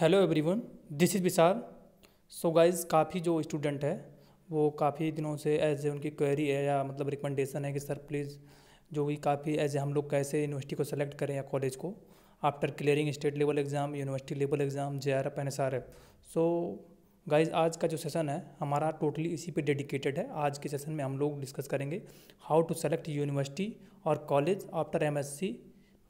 hello everyone this is Vishal so guys काफ़ी जो student है वो काफ़ी दिनों से एज ए उनकी क्वेरी है या मतलब रिकमेंडेशन है कि सर प्लीज़ जो भी काफ़ी एज ए हम लोग कैसे यूनिवर्सिटी को सेलेक्ट करें या कॉलेज को after clearing state level exam university level exam J R F N S R F so guys आज का जो सेशन है हमारा टोटली इसी पे डेडिकेटेड है आज के सेशन में हम लोग डिस्कस करेंगे हाउ टू सेलेक्ट यूनिवर्सिटी और college after M S C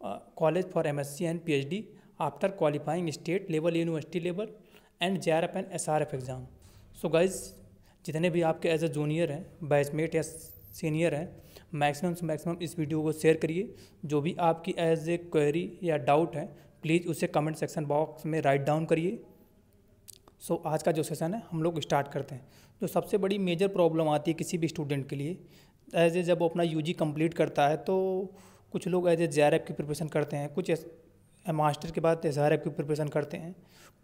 college for M S C and P H D after qualifying state level university level and J R F and S R F exam so guys जितने भी आपके as a junior हैं batchmate या senior हैं maximum से maximum इस video को share करिए जो भी आपकी एज ए क्वेरी या डाउट है प्लीज़ उसे कमेंट सेक्शन बॉक्स में राइट डाउन करिए सो so, आज का जो सेशन है हम लोग स्टार्ट करते हैं जो तो सबसे बड़ी मेजर प्रॉब्लम आती है किसी भी स्टूडेंट के लिए एज ए जब वो अपना यू जी कंप्लीट करता है तो कुछ लोग as a J R F की प्रिपरेशन करते हैं कुछ मास्टर के बाद एस की प्रिपरेशन करते हैं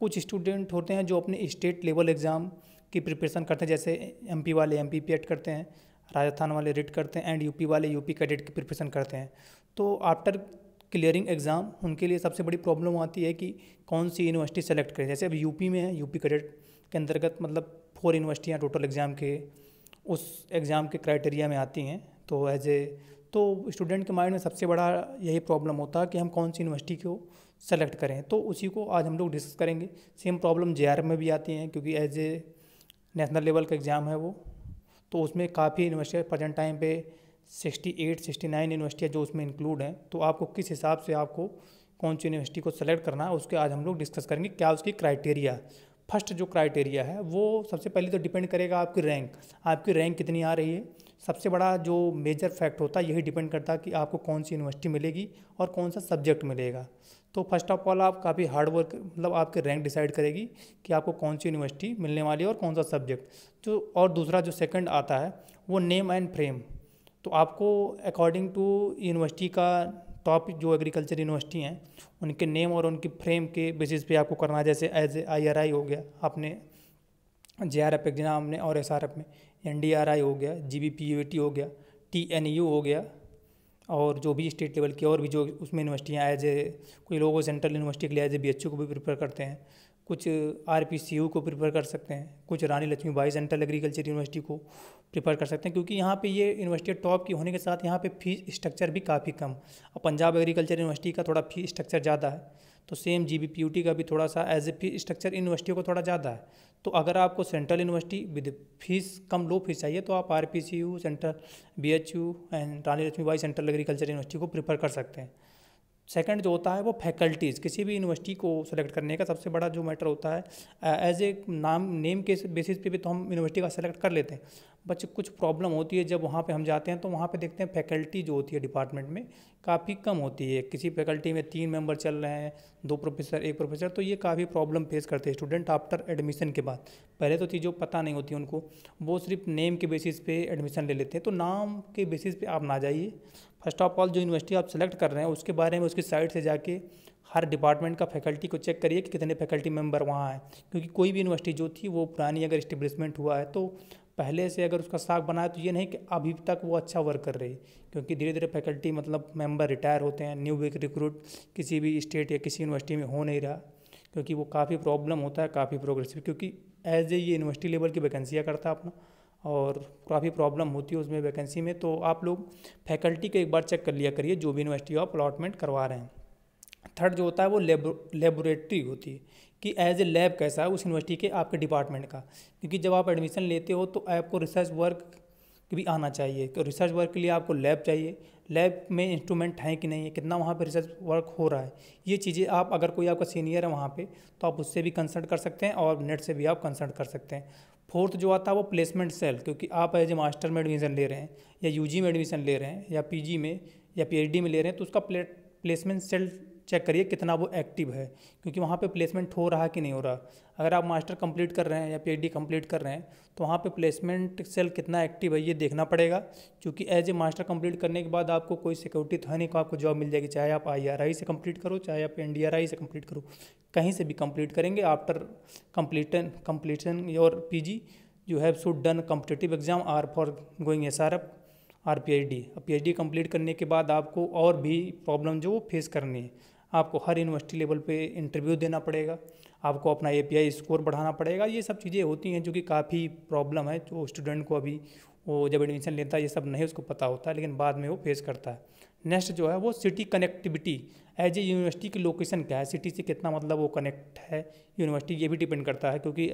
कुछ स्टूडेंट होते हैं जो अपने स्टेट लेवल एग्ज़ाम की प्रिपरेशन करते हैं जैसे एम वाले एम पी करते हैं राजस्थान वाले रिट करते हैं एंड यूपी वाले यूपी कैडेट की प्रिपरेशन करते हैं तो आफ्टर क्लियरिंग एग्ज़ाम उनके लिए सबसे बड़ी प्रॉब्लम आती है कि कौन सी यूनिवर्सिटी सेलेक्ट करें जैसे अब यूपी में है यूपी कैडेट के अंतर्गत मतलब फोर यूनिवर्सिटियाँ टोटल एग्ज़ाम के उस एग्ज़ाम के क्राइटेरिया में आती हैं तो एज ए तो स्टूडेंट के माइंड में सबसे बड़ा यही प्रॉब्लम होता है कि हम कौन सी यूनिवर्सिटी को सेलेक्ट करें तो उसी को आज हम लोग डिस्कस करेंगे सेम प्रॉब्लम जे में भी आती हैं क्योंकि एज ए नेशनल लेवल का एग्ज़ाम है वो तो उसमें काफ़ी यूनिवर्सिटी प्रजेंट टाइम पे 68, 69 यूनिवर्सिटियाँ जो उसमें इंक्लूड हैं तो आपको किस हिसाब से आपको कौन सी यूनिवर्सिटी को सेलेक्ट करना है उसके आज हम लोग डिस्कस करेंगे क्या उसकी क्राइटेरिया फर्स्ट जो क्राइटेरिया है वो सबसे पहले तो डिपेंड करेगा आपकी रैंक आपकी रैंक कितनी आ रही है सबसे बड़ा जो मेजर फैक्ट होता है यही डिपेंड करता है कि आपको कौन सी यूनिवर्सिटी मिलेगी और कौन सा सब्जेक्ट मिलेगा तो फर्स्ट ऑफ ऑल आप काफ़ी हार्ड वर्क मतलब आपके रैंक डिसाइड करेगी कि आपको कौन सी यूनिवर्सिटी मिलने वाली है और कौन सा सब्जेक्ट जो और दूसरा जो सेकंड आता है वो नेम एंड फ्रेम तो आपको अकॉर्डिंग टू यूनिवर्सिटी का टॉप जो एग्रीकल्चर यूनिवर्सिटी हैं उनके नेम और उनके फ्रेम के बेसिस पे आपको करना है जैसे एज ए आई हो गया आपने जे आर एफ एग्जाम हमने और एस आर एफ में एन डी आर आई हो गया G B P U T हो गया टी एन यू हो गया और जो भी स्टेट लेवल की और भी जो उसमें यूनिवर्सिटियाँ एज ए कोई लोगों सेंट्रल यूनिवर्सिटी के लिए as a B H U को भी प्रीफर करते हैं कुछ आर पी सी यू को प्रीफर कर सकते हैं कुछ Rani Lakshmi Bai central agriculture university को प्रीफर कर सकते हैं क्योंकि यहाँ पे ये यूनिवर्सिटी टॉप की होने के साथ यहाँ पे फीस स्ट्रक्चर भी काफ़ी कम और पंजाब एग्रीकल्चर यूनिवर्सिटी का थोड़ा फीस स्ट्रक्चर ज़्यादा है तो सेम जी बी का भी थोड़ा सा एज ए फीस स्ट्रक्चर यूनिवर्सिटियों को थोड़ा ज़्यादा है तो अगर आपको सेंट्रल यूनिवर्सिटी विद फीस कम लो फीस चाहिए तो आप R P C U central B H U and Rani Bai central agriculture university को प्रीफर कर सकते हैं सेकंड जो होता है वो फैकल्टीज़ किसी भी यूनिवर्सिटी को सेलेक्ट करने का सबसे बड़ा जो मैटर होता है एज ए नाम नेम के बेसिस पे भी तो हम यूनिवर्सिटी का सेलेक्ट कर लेते हैं बच्चे कुछ प्रॉब्लम होती है जब वहाँ पे हम जाते हैं तो वहाँ पे देखते हैं फैकल्टी जो होती है डिपार्टमेंट में काफ़ी कम होती है किसी फैकल्टी में तीन मेंबर चल रहे हैं दो प्रोफेसर एक प्रोफेसर तो ये काफ़ी प्रॉब्लम फेस करते हैं स्टूडेंट आफ्टर एडमिशन के बाद पहले तो चीज़ों पता नहीं होती उनको वो सिर्फ नेम के बेसिस पे एडमिशन ले लेते हैं तो नाम के बेसिस पे आप ना जाइए फर्स्ट ऑफ ऑल जो यूनिवर्सिटी आप सेलेक्ट कर रहे हैं उसके बारे में उसकी साइट से जाके हर डिपार्टमेंट का फैकल्टी को चेक करिए कि कितने फैकल्टी मेम्बर वहाँ हैं क्योंकि कोई भी यूनिवर्सिटी जो थी वो पुरानी अगर इस्टेब्लिशमेंट हुआ है तो पहले से अगर उसका स्टाफ बनाए तो ये नहीं कि अभी तक वो अच्छा वर्क कर रही क्योंकि धीरे धीरे फैकल्टी मतलब मेंबर रिटायर होते हैं न्यू रिक्रूट किसी भी स्टेट या किसी यूनिवर्सिटी में हो नहीं रहा क्योंकि वो काफ़ी प्रॉब्लम होता है काफ़ी प्रोग्रेसिव क्योंकि एज ए ये यूनिवर्सिटी लेवल की वैकेंसियाँ करता है अपना और काफ़ी प्रॉब्लम होती है उसमें वैकेंसी में तो आप लोग फैकल्टी को एक बार चेक कर लिया करिए जो भी यूनिवर्सिटी आप अलॉटमेंट करवा रहे हैं थर्ड जो होता है वो लेबोरेटरी होती है कि एज ए लैब कैसा है उस यूनिवर्सिटी के आपके डिपार्टमेंट का क्योंकि जब आप एडमिशन लेते हो तो आपको रिसर्च वर्क भी आना चाहिए तो रिसर्च वर्क के लिए आपको लैब चाहिए लैब में इंस्ट्रूमेंट हैं कि नहीं है कितना वहाँ पर रिसर्च वर्क हो रहा है ये चीज़ें आप अगर कोई आपका सीनियर है वहाँ पे तो आप उससे भी कंसल्ट कर सकते हैं और नेट से भी आप कंसल्ट कर सकते हैं फोर्थ जो आता है वो प्लेसमेंट सेल क्योंकि आप एज ए मास्टर में एडमिशन ले रहे हैं या यू में एडमिशन ले रहे हैं या पी में या पी में ले रहे हैं तो उसका प्लेसमेंट सेल चेक करिए कितना वो एक्टिव है क्योंकि वहाँ पे प्लेसमेंट हो रहा कि नहीं हो रहा अगर आप मास्टर कंप्लीट कर रहे हैं या पीएचडी कंप्लीट कर रहे हैं तो वहाँ पे प्लेसमेंट सेल कितना एक्टिव है ये देखना पड़ेगा क्योंकि एज ए मास्टर कंप्लीट करने के बाद आपको कोई सिक्योरिटी तो है नहीं को आपको जॉब मिल जाएगी चाहे आप आई से कंप्लीट करो चाहे आप एन से कंप्लीट करो कहीं से भी कंप्लीट करेंगे after completing completing your P U have should done competitive exam are for going S R F R P H D P H D complete करने के बाद आपको और भी प्रॉब्लम जो वो फेस करनी है आपको हर यूनिवर्सिटी लेवल पे इंटरव्यू देना पड़ेगा आपको अपना ए स्कोर बढ़ाना पड़ेगा ये सब चीज़ें होती हैं जो कि काफ़ी प्रॉब्लम है जो स्टूडेंट को अभी वो जब एडमिशन लेता है ये सब नहीं उसको पता होता है लेकिन बाद में वो फेस करता है नेक्स्ट जो है वो city connectivity as a university की लोकेशन क्या है सिटी से कितना मतलब वो कनेक्ट है यूनिवर्सिटी ये भी डिपेंड करता है क्योंकि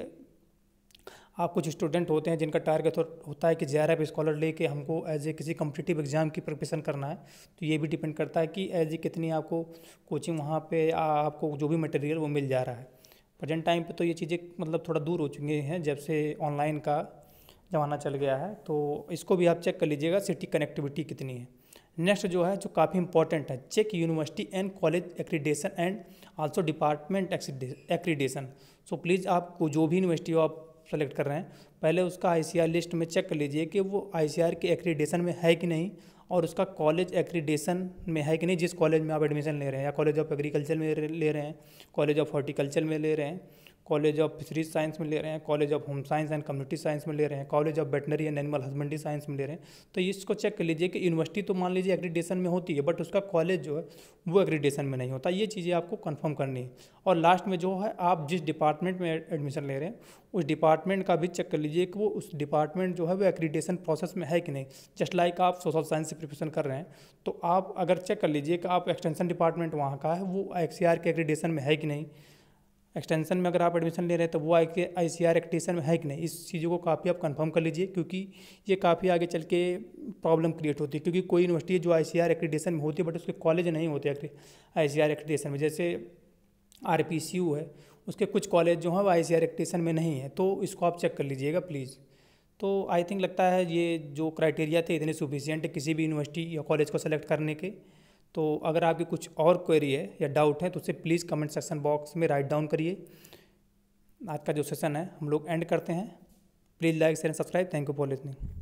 आप कुछ स्टूडेंट होते हैं जिनका टारगेट होता है कि जे स्कॉलर लेके हमको एज ए किसी कम्पिटिटिव एग्ज़ाम की प्रिपरेशन करना है तो ये भी डिपेंड करता है कि एज ए कितनी आपको कोचिंग वहाँ पे आपको जो भी मटेरियल वो मिल जा रहा है प्रजेंट टाइम पे तो ये चीज़ें मतलब थोड़ा दूर हो चुकी हैं जब से ऑनलाइन का ज़माना चल गया है तो इसको भी आप चेक कर लीजिएगा सिटी कनेक्टिविटी कितनी है नेक्स्ट जो है जो काफ़ी इंपॉर्टेंट है check university and college accreditation and also department accreditation so please आपको जो भी यूनिवर्सिटी हो आप सेलेक्ट कर रहे हैं पहले उसका आई लिस्ट में चेक कर लीजिए कि वो आई के एक्रीडेशन में है कि नहीं और उसका कॉलेज एक्रीडेशन में है कि नहीं जिस कॉलेज में आप एडमिशन ले रहे हैं या कॉलेज ऑफ एग्रीकल्चर में ले रहे हैं कॉलेज ऑफ हॉर्टिकल्चर में ले रहे हैं कॉलेज ऑफ फिशरीज साइंस में ले रहे हैं college of home science and community science में ले रहे हैं college of veterinary and animal husbandry science में ले रहे हैं तो इसको चेक कर लीजिए कि यूनिवर्सिटी तो मान लीजिए एग्रीडेशन में होती है बट उसका कॉलेज जो है वो एग्रीडेशन में नहीं होता ये चीज़ें आपको कन्फर्म करनी है और लास्ट में जो है आप जिस डिपार्टमेंट में एडमिशन ले रहे हैं उस डिपार्टमेंट का भी चेक कर लीजिए कि वो उस डिपार्टमेंट जो है वो एग्रीडेशन प्रोसेस में है कि नहीं जस्ट लाइक आप सोशल साइंस से प्रिपरेशन कर रहे हैं तो आप अगर चेक कर लीजिए कि आप एक्सटेंशन डिपार्टमेंट वहाँ का है वो एक्सीआर e के एग्रीडेशन में है कि नहीं एक्सटेंशन में अगर आप एडमिशन ले रहे हैं तो वो आई आई सी आर एक्टेशन में है कि नहीं इस चीज़ों को काफ़ी आप कंफर्म कर लीजिए क्योंकि ये काफ़ी आगे चल के प्रॉब्लम क्रिएट होती है क्योंकि कोई यूनिवर्सिटी जो आई सी आर एक्टेशन में होती है बट उसके कॉलेज नहीं होते आई सी आर एक्टेशन में जैसे आर पी सी यू है उसके कुछ कॉलेज जो हैं वो आई सी आर एक्टेशन में नहीं है तो इसको आप चेक कर लीजिएगा प्लीज़ तो आई थिंक लगता है ये जो क्राइटेरिया थे इतने सुफिशियंट किसी भी यूनिवर्सिटी या कॉलेज को सेलेक्ट करने के तो अगर आपकी कुछ और क्वेरी है या डाउट है तो उसे प्लीज़ कमेंट सेक्शन बॉक्स में राइट डाउन करिए आज का जो सेशन है हम लोग एंड करते हैं please like share subscribe thank you for listening